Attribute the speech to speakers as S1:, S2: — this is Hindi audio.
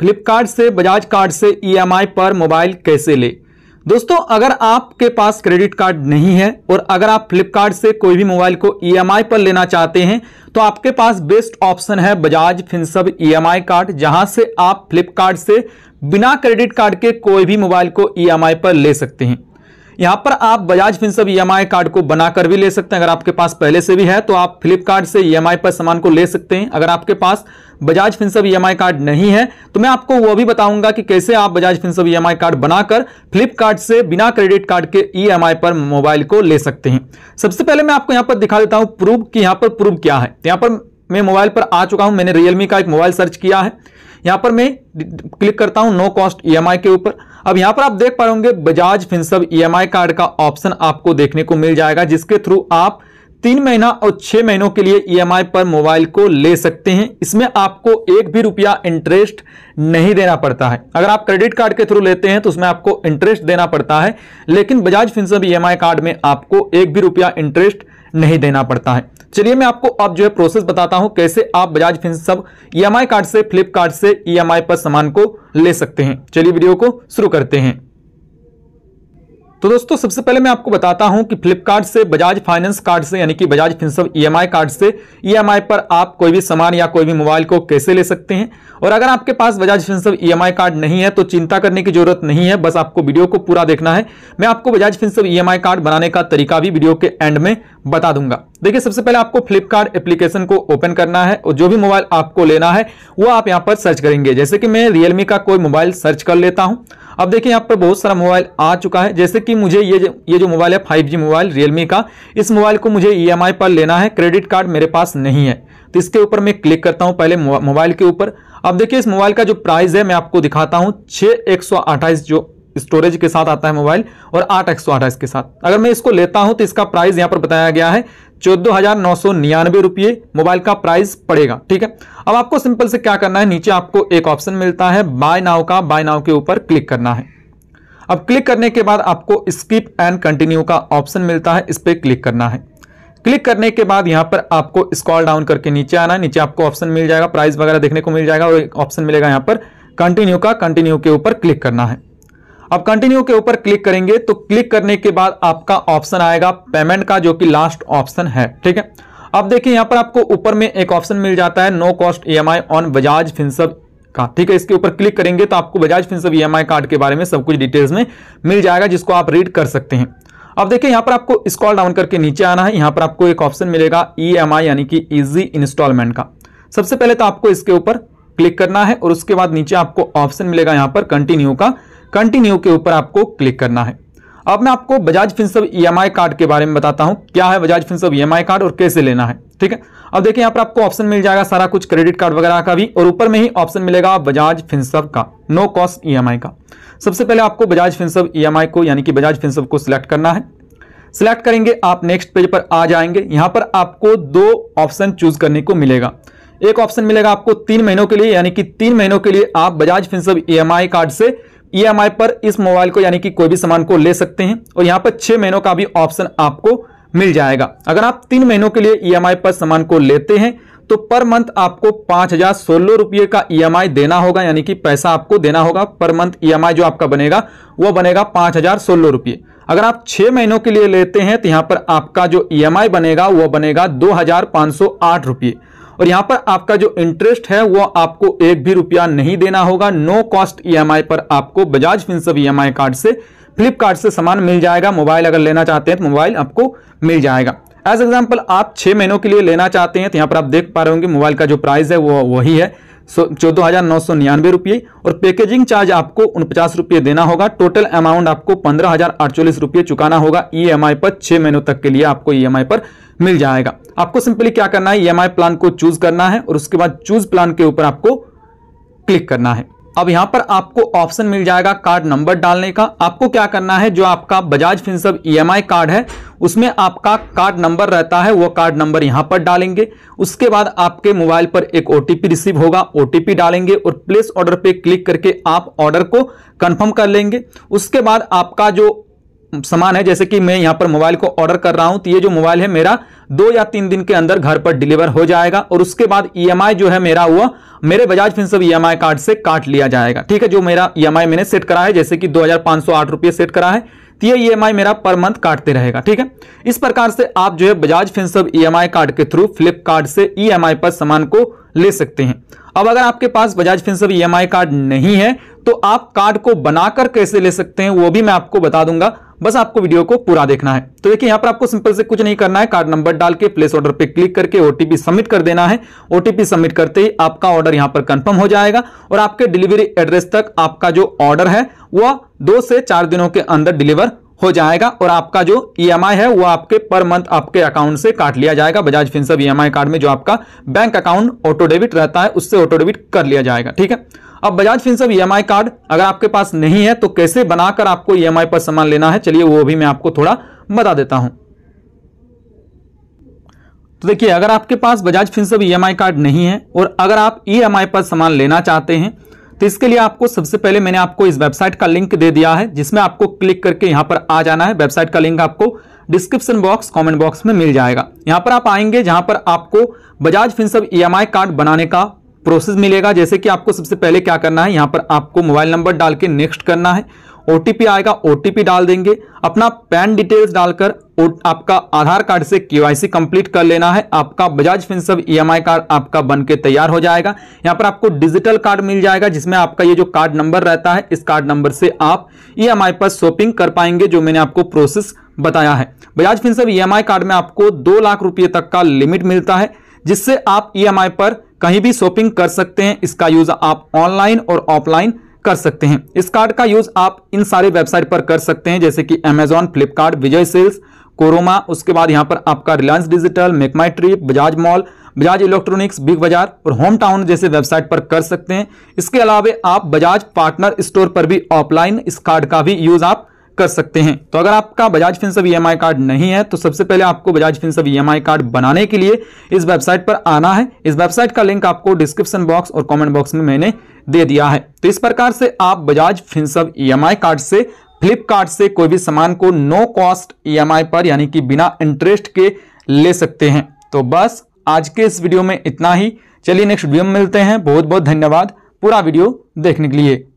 S1: फ्लिपकार्ट से बजाज कार्ड से ईएमआई e पर मोबाइल कैसे ले दोस्तों अगर आपके पास क्रेडिट कार्ड नहीं है और अगर आप फ्लिपकार्ट से कोई भी मोबाइल को ईएमआई e पर लेना चाहते हैं तो आपके पास बेस्ट ऑप्शन है Bajaj Finserv EMI e card जहां से आप फ्लिपकार्ट से बिना क्रेडिट कार्ड के कोई भी मोबाइल को ईएमआई पर ले सकते हैं यहां पर आप Bajaj Finserv E e card को बनाकर भी ले सकते हैं अगर आपके पास पहले से भी है तो आप फ्लिपकार्ट से ई e पर सामान को ले सकते हैं अगर आपके पास Bajaj Finserv E e card नहीं है तो मैं आपको वह भी बताऊंगा कि कैसे आप बजाज फिंसब ई कार्ड बनाकर फ्लिपकार्ट से बिना क्रेडिट कार्ड के ई पर मोबाइल को ले सकते हैं सबसे पहले मैं आपको यहाँ पर दिखा देता हूँ प्रूफ कि यहाँ पर प्रूफ क्या है तो यहां पर मैं मोबाइल पर आ चुका हूँ मैंने रियलमी का एक मोबाइल सर्च किया है यहाँ पर मैं क्लिक करता हूँ नो कॉस्ट ई के ऊपर अब यहां पर आप देख पा होंगे Bajaj Finserv E e card का ऑप्शन आपको देखने को मिल जाएगा जिसके थ्रू आप तीन महीना और छह महीनों के लिए ई e पर मोबाइल को ले सकते हैं इसमें आपको एक भी रुपया इंटरेस्ट नहीं देना पड़ता है अगर आप क्रेडिट कार्ड के थ्रू लेते हैं तो उसमें आपको इंटरेस्ट देना पड़ता है लेकिन Bajaj Finserv E e card में आपको एक भी रुपया इंटरेस्ट नहीं देना पड़ता है चलिए मैं आपको अब जो है प्रोसेस बताता हूं कैसे आप बजाज फिंस सब ई कार्ड से फ्लिपकार्ट से ई e पर सामान को ले सकते हैं चलिए वीडियो को शुरू करते हैं तो दोस्तों सबसे पहले मैं आपको बताता हूं कि फ्लिपकार्ट से बजाज फाइनेंस कार्ड से यानी कि बजाज फिंसव ईएमआई कार्ड से ईएमआई e पर आप कोई भी सामान या कोई भी मोबाइल को कैसे ले सकते हैं और अगर आपके पास बजाज फिंसव ईएमआई कार्ड नहीं है तो चिंता करने की जरूरत नहीं है बस आपको वीडियो को पूरा देखना है मैं आपको बजाज फिंसव ई कार्ड बनाने का तरीका भी वीडियो के एंड में बता दूंगा देखिए सबसे पहले आपको फ्लिपकार्ट एप्लीकेशन को ओपन करना है और जो भी मोबाइल आपको लेना है वो आप यहाँ पर सर्च करेंगे जैसे कि मैं रियलमी का कोई मोबाइल सर्च कर लेता हूँ अब देखिए यहाँ पर बहुत सारा मोबाइल आ चुका है जैसे कि मुझे ये जो ये जो मोबाइल है फाइव जी मोबाइल रियलमी का इस मोबाइल को मुझे ई e पर लेना है क्रेडिट कार्ड मेरे पास नहीं है तो इसके ऊपर मैं क्लिक करता हूँ पहले मोबाइल के ऊपर अब देखिए इस मोबाइल का जो प्राइस है मैं आपको दिखाता हूँ छः एक जो स्टोरेज के साथ आता है मोबाइल और आठ एक के साथ अगर मैं इसको लेता हूँ तो इसका प्राइस यहाँ पर बताया गया है चौदह हजार नौ सौ निन्यानवे रुपये मोबाइल का प्राइस पड़ेगा ठीक है अब आपको सिंपल से क्या करना है नीचे आपको एक ऑप्शन मिलता है बाय नाव का बाय नाव के ऊपर क्लिक करना है अब क्लिक करने के बाद आपको स्किप एंड कंटिन्यू का ऑप्शन मिलता है इस पर क्लिक करना है क्लिक करने के बाद यहाँ पर आपको स्कॉल डाउन करके नीचे आना नीचे आपको ऑप्शन मिल जाएगा प्राइस वगैरह देखने को मिल जाएगा और ऑप्शन मिलेगा यहाँ पर कंटिन्यू का कंटिन्यू के ऊपर क्लिक करना है अब कंटिन्यू के ऊपर क्लिक करेंगे तो क्लिक करने के बाद आपका ऑप्शन आएगा पेमेंट का जो कि लास्ट ऑप्शन है ठीक है अब देखिए यहां पर आपको ऊपर में एक ऑप्शन मिल जाता है no cost E on Bajaj Finserv का ठीक है इसके ऊपर क्लिक करेंगे तो आपको बजाज फिन सब ई कार्ड के बारे में सब कुछ डिटेल्स में मिल जाएगा जिसको आप रीड कर सकते हैं अब देखिए यहाँ पर आपको स्कॉल डाउन करके नीचे आना है यहाँ पर आपको एक ऑप्शन मिलेगा ई e यानी कि ईजी इंस्टॉलमेंट का सबसे पहले तो आपको इसके ऊपर क्लिक करना है और उसके बाद नीचे आपको ऑप्शन मिलेगा यहाँ पर कंटिन्यू का कंटिन्यू के ऊपर आपको क्लिक करना है अब मैं आपको Bajaj Finserv E e card के बारे में बताता हूँ क्या है Bajaj Finserv E e card और कैसे लेना है ठीक है अब देखिए यहां पर आपको ऑप्शन मिल जाएगा सारा कुछ क्रेडिट कार्ड वगैरह का भी और ऊपर में ही ऑप्शन मिलेगा बजाज फिंसव का नो कॉस्ट ई e का सबसे पहले आपको बजाज फिंसव ई को यानी कि बजाज फिंसव को सिलेक्ट करना है सिलेक्ट करेंगे आप नेक्स्ट पेज पर आ जाएंगे यहां पर आपको दो ऑप्शन चूज करने को मिलेगा एक ऑप्शन मिलेगा आपको तीन महीनों के लिए यानी कि तीन महीनों के लिए आप बजाज फिंसव ई कार्ड से ई e पर इस मोबाइल को यानी कि कोई भी सामान को ले सकते हैं और यहाँ पर छह महीनों का भी ऑप्शन आपको मिल जाएगा अगर आप तीन महीनों के लिए ई e पर सामान को लेते हैं तो पर मंथ आपको पांच हजार सोलह रुपये का ई e देना होगा यानी कि पैसा आपको देना होगा पर मंथ ई जो आपका बनेगा वह बनेगा पांच हजार सोलह रुपये अगर आप छह महीनों के लिए लेते हैं तो यहां पर आपका जो ई बनेगा वह बनेगा दो हजार पांच सौ आठ रुपये और यहां पर आपका जो इंटरेस्ट है वो आपको एक भी रुपया नहीं देना होगा नो कॉस्ट ईएमआई पर आपको बजाज फिंसव ईएमआई कार्ड से फ्लिपकार्ट से सामान मिल जाएगा मोबाइल अगर लेना चाहते हैं तो मोबाइल आपको मिल जाएगा एज एग्जाम्पल आप छह महीनों के लिए लेना चाहते हैं तो यहाँ पर आप देख पा रहे होंगे मोबाइल का जो प्राइस है वो वही है चौदह हज़ार नौ सौ निन्यानवे रुपये और पैकेजिंग चार्ज आपको उनपचास रुपये देना होगा टोटल अमाउंट आपको पंद्रह हज़ार अड़चालीस रुपये चुकाना होगा ई एम आई पर छह महीनों तक के लिए आपको ई एम आई पर मिल जाएगा आपको सिंपली क्या करना है ई प्लान को चूज करना है और उसके बाद चूज प्लान के ऊपर आपको क्लिक करना है अब यहां पर आपको ऑप्शन मिल जाएगा कार्ड नंबर डालने का आपको क्या करना है जो आपका बजाज फिंसब ई कार्ड है उसमें आपका कार्ड नंबर रहता है वो कार्ड नंबर यहां पर डालेंगे उसके बाद आपके मोबाइल पर एक ओ रिसीव होगा ओ डालेंगे और प्लेस ऑर्डर पे क्लिक करके आप ऑर्डर को कंफर्म कर लेंगे उसके बाद आपका जो समान है जैसे कि मैं यहां पर मोबाइल को ऑर्डर कर रहा हूं तो ये जो मोबाइल है मेरा दो या तीन दिन के अंदर घर पर डिलीवर हो जाएगा और उसके बाद ईएमआई e जो है मेरा हुआ मेरे बजाज फिंसव ईएमआई कार्ड से काट लिया जाएगा ठीक है जो मेरा ईएमआई e मैंने सेट करा है जैसे कि दो हज़ार सेट करा है तो ये ई e मेरा पर मंथ काटते रहेगा ठीक है इस प्रकार से आप जो है बजाज फिंसव ई कार्ड के थ्रू फ्लिपकार्ट से ई पर सामान को ले सकते हैं अब अगर आपके पास बजाज फिंसव ई कार्ड नहीं है तो आप कार्ड को बनाकर कैसे ले सकते हैं वो भी मैं आपको बता दूंगा बस आपको वीडियो को पूरा देखना है तो देखिए यहां पर आपको सिंपल से कुछ नहीं करना है कार्ड नंबर डाल के प्लेस ऑर्डर पे क्लिक करके ओटीपी सबमिट कर देना है ओटीपी सबमिट करते ही आपका ऑर्डर यहां पर कंफर्म हो जाएगा और आपके डिलीवरी एड्रेस तक आपका जो ऑर्डर है वह दो से चार दिनों के अंदर डिलीवर हो जाएगा और आपका जो ईएमआई e है वो आपके पर मंथ आपके अकाउंट से काट लिया जाएगा बजाज फिनसर्व ईएमआई कार्ड में जो आपका बैंक अकाउंट ऑटो डेबिट रहता है उससे ऑटो डेबिट कर लिया जाएगा ठीक है अब बजाज फिनसर्व ईएमआई कार्ड अगर आपके पास नहीं है तो कैसे बनाकर आपको ई e पर सामान लेना है चलिए वो भी मैं आपको थोड़ा बता देता हूं तो देखिए अगर आपके पास बजाज फिनसर्व ई कार्ड नहीं है और अगर आप ई e पर सामान लेना चाहते हैं तो इसके लिए आपको सबसे पहले मैंने आपको इस वेबसाइट का लिंक दे दिया है जिसमें आपको क्लिक करके यहाँ पर आ जाना है वेबसाइट का लिंक आपको डिस्क्रिप्शन बॉक्स कमेंट बॉक्स में मिल जाएगा यहाँ पर आप आएंगे जहां पर आपको बजाज फिनसब ई कार्ड बनाने का प्रोसेस मिलेगा जैसे कि आपको सबसे पहले क्या करना है यहाँ पर आपको मोबाइल नंबर डाल के नेक्स्ट करना है ओ आएगा ओ डाल देंगे अपना पैन डिटेल्स डालकर आपका आधार कार्ड से केवाईसी कंप्लीट कर लेना है आपका Bajaj Finserv E e card आपका बनके तैयार हो जाएगा यहाँ पर आपको डिजिटल कार्ड मिल जाएगा जिसमें आपका ये जो कार्ड नंबर रहता है इस कार्ड नंबर से आप ई e पर शॉपिंग कर पाएंगे जो मैंने आपको प्रोसेस बताया है Bajaj Finserv E e card में आपको दो लाख रुपये तक का लिमिट मिलता है जिससे आप ई पर कहीं भी शॉपिंग कर सकते हैं इसका यूज आप ऑनलाइन और ऑफलाइन कर सकते हैं इस कार्ड का यूज आप इन सारे वेबसाइट पर कर सकते हैं जैसे कि Amazon Flipkart Vijay sales Croma उसके बाद यहाँ पर आपका Reliance digital make my trip Bajaj mall Bajaj electronics big Bazaar और होम टाउन जैसे वेबसाइट पर कर सकते हैं इसके अलावा आप बजाज पार्टनर स्टोर पर भी ऑफलाइन इस कार्ड का भी यूज आप कर सकते हैं तो अगर आपका बजाज फिनसब ई कार्ड नहीं है तो सबसे पहले आपको बजाज फिनसब ई कार्ड बनाने के लिए इस वेबसाइट पर आना है इस वेबसाइट का लिंक आपको डिस्क्रिप्शन बॉक्स और कॉमेंट बॉक्स में मैंने दे दिया है तो इस प्रकार से आप बजाज फिनसब ई कार्ड से फ्लिपकार्ट से कोई भी सामान को नो कॉस्ट ई पर यानी कि बिना इंटरेस्ट के ले सकते हैं तो बस आज के इस वीडियो में इतना ही चलिए नेक्स्ट वीडियो में मिलते हैं बहुत बहुत धन्यवाद पूरा वीडियो देखने के लिए